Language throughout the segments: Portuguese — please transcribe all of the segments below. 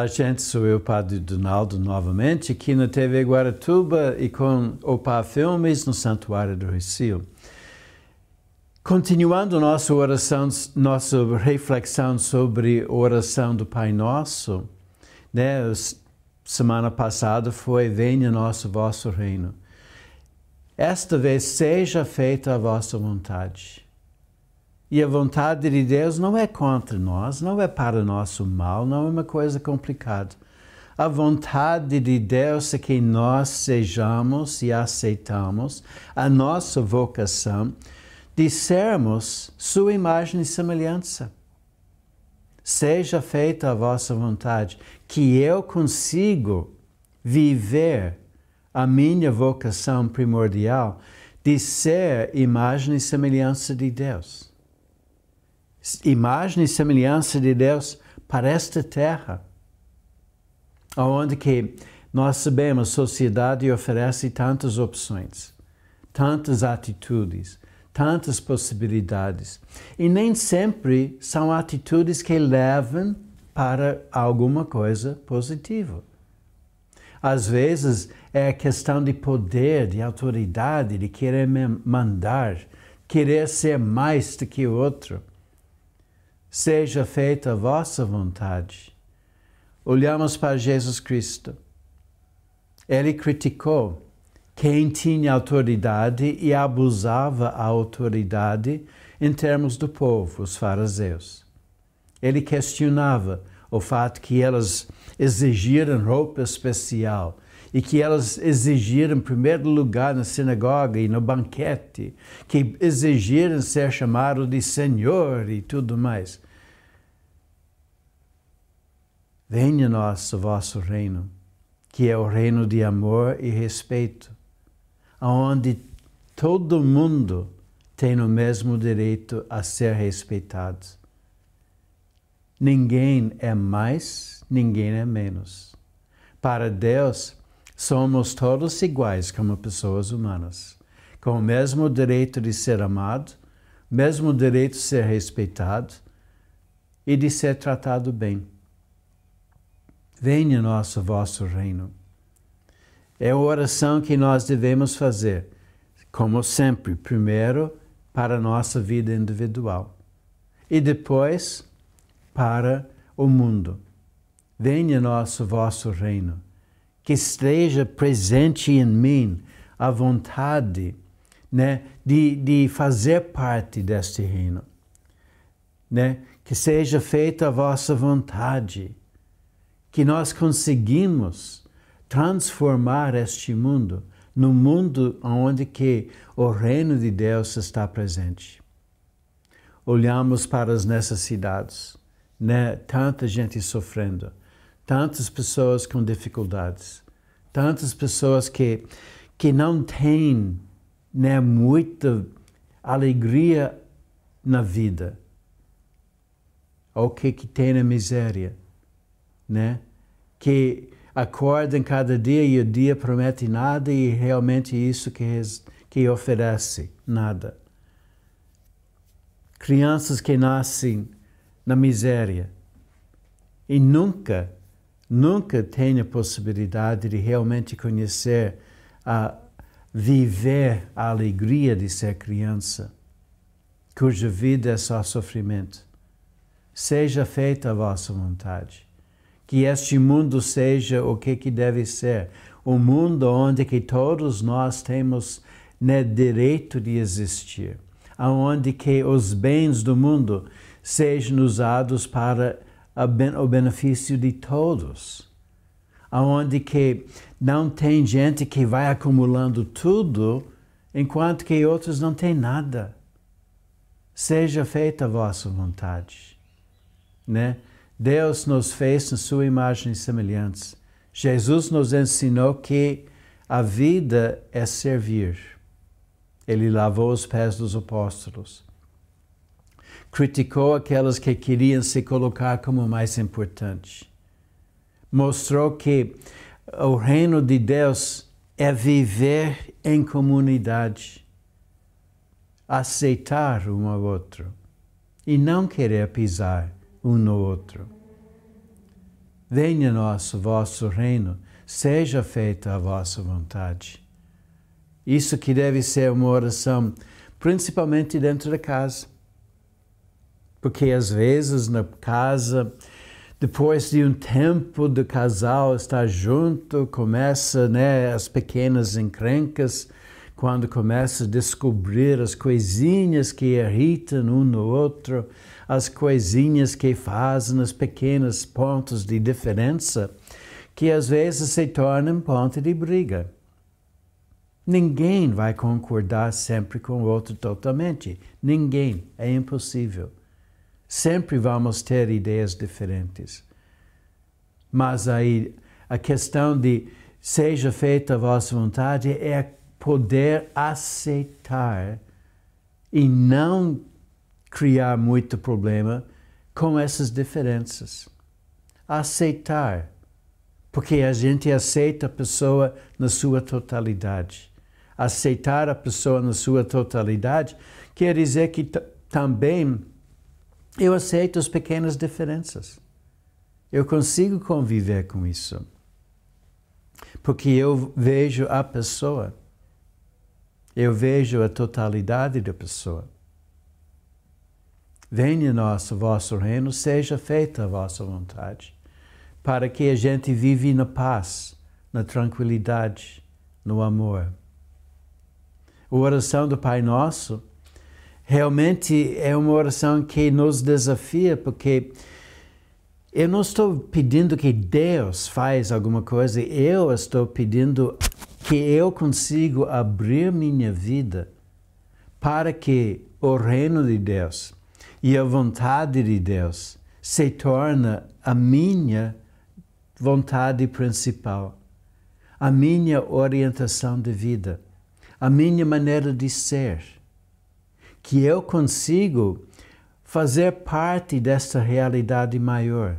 Olá, gente. Sou eu, Padre Donaldo, novamente, aqui na TV Guaratuba e com Opa Filmes no Santuário do Recio. Continuando nossa oração, nossa reflexão sobre a oração do Pai Nosso, né? Semana passada foi Venha nosso vosso reino. Esta vez seja feita a vossa vontade. E a vontade de Deus não é contra nós, não é para nosso mal, não é uma coisa complicada. A vontade de Deus é que nós sejamos e aceitamos a nossa vocação de sermos sua imagem e semelhança. Seja feita a vossa vontade, que eu consigo viver a minha vocação primordial de ser imagem e semelhança de Deus imagem e semelhança de Deus para esta terra, onde que nós sabemos a sociedade oferece tantas opções, tantas atitudes, tantas possibilidades. E nem sempre são atitudes que levam para alguma coisa positiva. Às vezes é questão de poder, de autoridade, de querer mandar, querer ser mais do que o outro seja feita a vossa vontade. Olhamos para Jesus Cristo. Ele criticou quem tinha autoridade e abusava a autoridade em termos do povo, os fariseus. Ele questionava o fato que elas exigiram roupa especial e que elas exigiram, em primeiro lugar, na sinagoga e no banquete, que exigiram ser chamado de Senhor e tudo mais. Venha nosso vosso reino, que é o reino de amor e respeito, onde todo mundo tem o mesmo direito a ser respeitado. Ninguém é mais, ninguém é menos. Para Deus, Somos todos iguais como pessoas humanas, com o mesmo direito de ser amado, mesmo direito de ser respeitado e de ser tratado bem. Venha nosso vosso reino. É a oração que nós devemos fazer, como sempre, primeiro para a nossa vida individual e depois para o mundo. Venha nosso vosso reino que esteja presente em mim a vontade né, de, de fazer parte deste reino. Né? Que seja feita a vossa vontade, que nós conseguimos transformar este mundo no mundo onde que o reino de Deus está presente. Olhamos para as necessidades, né? Tanta gente sofrendo tantas pessoas com dificuldades, tantas pessoas que, que não têm né, muita alegria na vida. ou que que têm na miséria, né? Que acordam cada dia e o dia promete nada e realmente é isso que, que oferece, nada. Crianças que nascem na miséria e nunca nunca têm a possibilidade de realmente conhecer, a viver a alegria de ser criança, cuja vida é só sofrimento. Seja feita a vossa vontade. Que este mundo seja o que, é que deve ser. Um mundo onde é que todos nós temos né, direito de existir. Onde que os bens do mundo sejam usados para o benefício de todos. Onde que não tem gente que vai acumulando tudo, enquanto que outros não têm nada. Seja feita a vossa vontade. Né? Deus nos fez em sua imagem e semelhança. Jesus nos ensinou que a vida é servir. Ele lavou os pés dos apóstolos criticou aquelas que queriam se colocar como mais importante. Mostrou que o reino de Deus é viver em comunidade, aceitar um ao outro e não querer pisar um no outro. Venha nosso vosso reino, seja feita a vossa vontade. Isso que deve ser uma oração, principalmente dentro da casa. Porque às vezes na casa, depois de um tempo do casal estar junto, começa né, as pequenas encrencas, quando começa a descobrir as coisinhas que irritam um no outro, as coisinhas que fazem os pequenos pontos de diferença, que às vezes se tornam ponto de briga. Ninguém vai concordar sempre com o outro totalmente. Ninguém. É impossível. Sempre vamos ter ideias diferentes. Mas aí a questão de seja feita a vossa vontade é poder aceitar e não criar muito problema com essas diferenças. Aceitar, porque a gente aceita a pessoa na sua totalidade. Aceitar a pessoa na sua totalidade quer dizer que também eu aceito as pequenas diferenças. Eu consigo conviver com isso. Porque eu vejo a pessoa, eu vejo a totalidade da pessoa. Venha nosso vosso reino, seja feita a vossa vontade, para que a gente vive na paz, na tranquilidade, no amor. A oração do Pai Nosso realmente é uma oração que nos desafia, porque eu não estou pedindo que Deus faz alguma coisa, eu estou pedindo que eu consigo abrir minha vida para que o reino de Deus e a vontade de Deus se torna a minha vontade principal, a minha orientação de vida, a minha maneira de ser que eu consigo fazer parte desta realidade maior,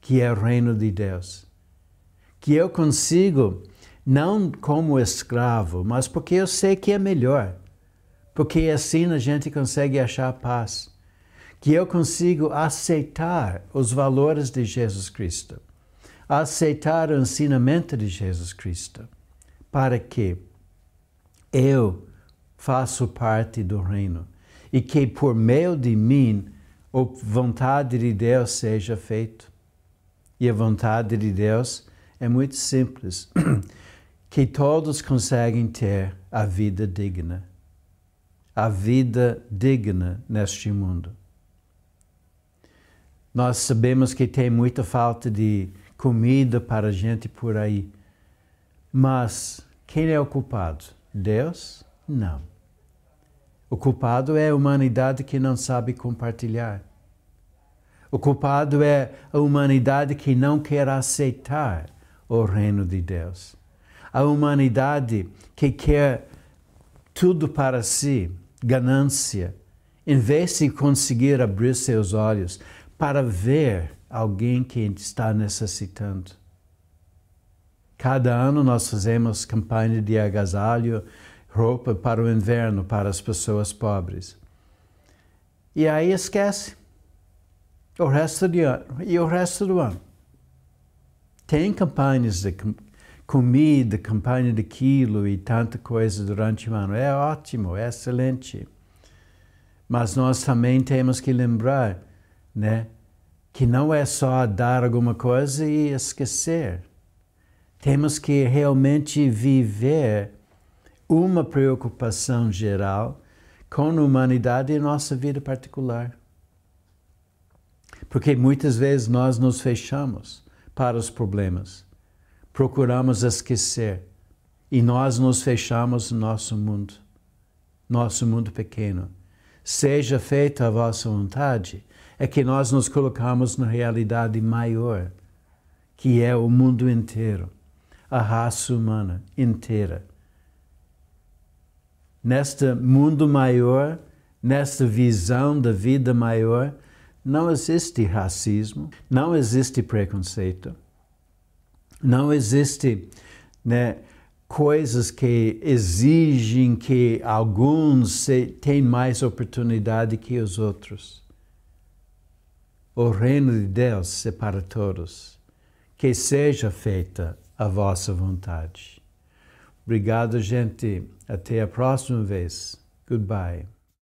que é o reino de Deus. Que eu consigo, não como escravo, mas porque eu sei que é melhor. Porque assim a gente consegue achar paz. Que eu consigo aceitar os valores de Jesus Cristo, aceitar o ensinamento de Jesus Cristo, para que eu faça parte do reino e que por meio de mim a vontade de Deus seja feita. E a vontade de Deus é muito simples, que todos conseguem ter a vida digna, a vida digna neste mundo. Nós sabemos que tem muita falta de comida para a gente por aí, mas quem é o culpado? Deus? Não. O culpado é a humanidade que não sabe compartilhar. O culpado é a humanidade que não quer aceitar o reino de Deus. A humanidade que quer tudo para si, ganância, em vez de conseguir abrir seus olhos para ver alguém que está necessitando. Cada ano nós fazemos campanha de agasalho roupa para o inverno para as pessoas pobres. E aí esquece o resto do ano e o resto do ano. Tem campanhas de comida, campanha de quilo e tanta coisa durante o ano. É ótimo, é excelente. Mas nós também temos que lembrar, né, que não é só dar alguma coisa e esquecer. Temos que realmente viver uma preocupação geral com a humanidade e nossa vida particular. Porque muitas vezes nós nos fechamos para os problemas, procuramos esquecer e nós nos fechamos no nosso mundo, nosso mundo pequeno. Seja feita a vossa vontade, é que nós nos colocamos na realidade maior, que é o mundo inteiro, a raça humana inteira neste mundo maior, nesta visão da vida maior, não existe racismo, não existe preconceito, não existe né, coisas que exigem que alguns tenham mais oportunidade que os outros. O reino de Deus é para todos. Que seja feita a vossa vontade. Obrigado, gente. Atea Prasunves, goodbye.